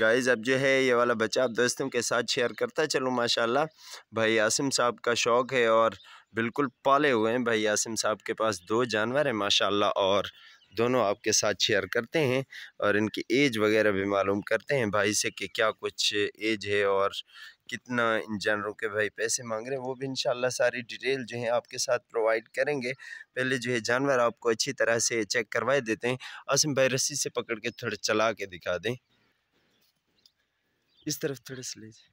guys अब जो है ये वाला बच्चा आप दोस्तों के साथ शेयर करता चलो माशाल्लाह भाई आसिम साहब का शौक़ है और बिल्कुल पाले हुए हैं भाई आसिम साहब के पास दो जानवर हैं माशाल्लाह और दोनों आपके साथ शेयर करते हैं और इनकी एज वगैरह भी मालूम करते हैं भाई से कि क्या कुछ एज है और कितना इन जानवरों के भाई पैसे मांग रहे हैं वो भी इन सारी डिटेल जो है आपके साथ प्रोवाइड करेंगे पहले जो है जानवर आपको अच्छी तरह से चेक करवाए देते हैं आसिम भाई रस्सी से पकड़ के थोड़ा चला के दिखा दें इस तरफ थोड़े से लीजिए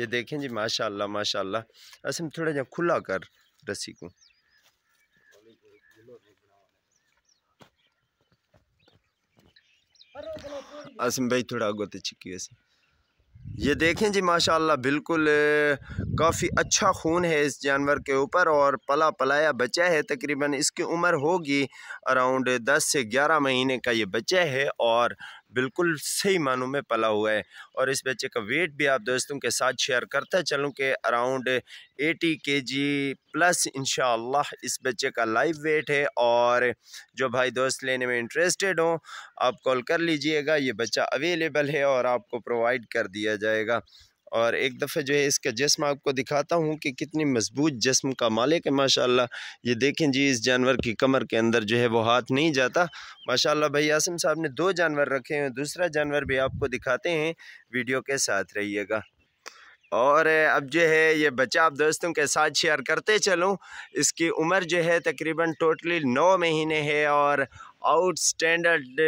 ये देखें जी माशाल्लाह माशाल्लाह असम थोड़ा जहाँ खुला कर रस्सी को असम भाई थोड़ा अगोते तो छिकी ये देखें जी माशाल्लाह बिल्कुल काफ़ी अच्छा खून है इस जानवर के ऊपर और पला पलाया बच्चा है तकरीबन इसकी उम्र होगी अराउंड 10 से 11 महीने का ये बच्चा है और बिल्कुल सही मानों में पला हुआ है और इस बच्चे का वेट भी आप दोस्तों के साथ शेयर करता चलूँ कि अराउंड एटी के जी प्लस इन इस बच्चे का लाइव वेट है और जो भाई दोस्त लेने में इंटरेस्टेड हों आप कॉल कर लीजिएगा ये बच्चा अवेलेबल है और आपको प्रोवाइड कर दिया जाएगा और एक दफ़े जो है इसका जिसम आपको दिखाता हूँ कि कितनी मजबूत जिसम का मालिक है माशा ये देखें जी इस जानवर की कमर के अंदर जो है वो हाथ नहीं जाता माशा भाई आसम साहब ने दो जानवर रखे हैं दूसरा जानवर भी आपको दिखाते हैं वीडियो के साथ रहिएगा और अब जो है ये बच्चा आप दोस्तों के साथ शेयर करते चलूँ इसकी उम्र जो है तकरीबन टोटली नौ महीने है और आउट स्टैंडर्ड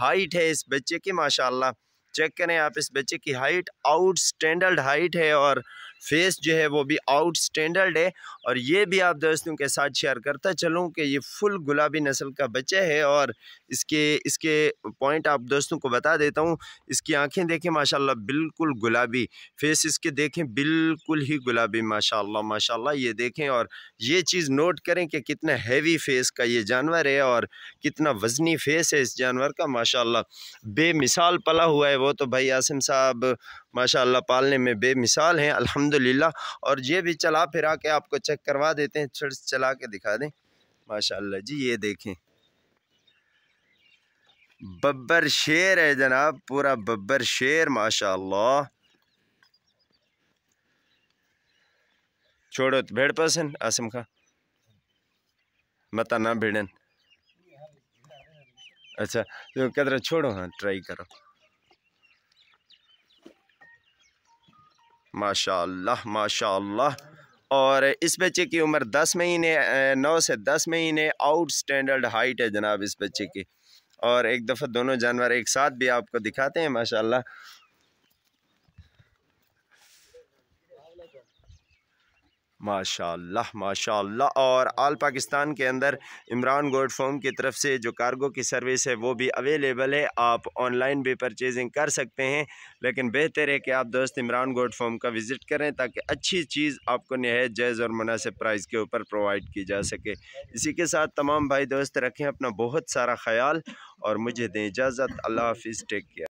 हाइट है इस बच्चे की माशाल्लाह चेक करें आप इस बच्चे की हाइट आउट स्टैंडर्ड हाइट है और फेस जो है वो भी आउट स्टैंडर्ड है और ये भी आप दोस्तों के साथ शेयर करता चलूँ कि ये फुल गुलाबी नस्ल का बच्चा है और इसके इसके पॉइंट आप दोस्तों को बता देता हूँ इसकी आंखें देखें माशाल्लाह बिल्कुल गुलाबी फेस इसके देखें बिल्कुल ही गुलाबी माशाल्लाह माशाल्लाह ये देखें और ये चीज़ नोट करें कि कितना हैवी फेस का ये जानवर है और कितना वज़नी फेस है इस जानवर का माशाला बेमिसाल पला हुआ है वो तो भाई आसिम साहब माशाल्लाह पालने में बेमिसाल हैं अल्हम्दुलिल्लाह और ये भी चला फिरा के आपको चेक करवा देते हैं फिर चला के दिखा दें माशाल्लाह जी ये देखें बब्बर शेर है जनाब पूरा बब्बर शेर माशाल्लाह छोड़ो तो भेड़ पसंद आसिम खा मता ना भिड़न अच्छा तो कदर छोड़ो हाँ ट्राई करो माशाल्लाह माशाल्लाह और इस बच्चे की उम्र दस महीने नौ से दस महीने आउट स्टैंडर्ड हाइट है जनाब इस बच्चे की और एक दफ़ा दोनों जानवर एक साथ भी आपको दिखाते हैं माशाल्लाह माशाल्लाह माशाल्लाह और आल पाकिस्तान के अंदर इमरान गोड फॉर्म की तरफ से जो कार्गो की सर्विस है वो भी अवेलेबल है आप ऑनलाइन भी परचेजिंग कर सकते हैं लेकिन बेहतर है कि आप दोस्त इमरान गोड फॉर्म का विज़िट करें ताकि अच्छी चीज़ आपको नहायत जायज़ और मुनासिब प्राइस के ऊपर प्रोवाइड की जा सके इसी के साथ तमाम भाई दोस्त रखें अपना बहुत सारा ख्याल और मुझे दें इजाज़त अल्लाह हाफिज़ टेक केयर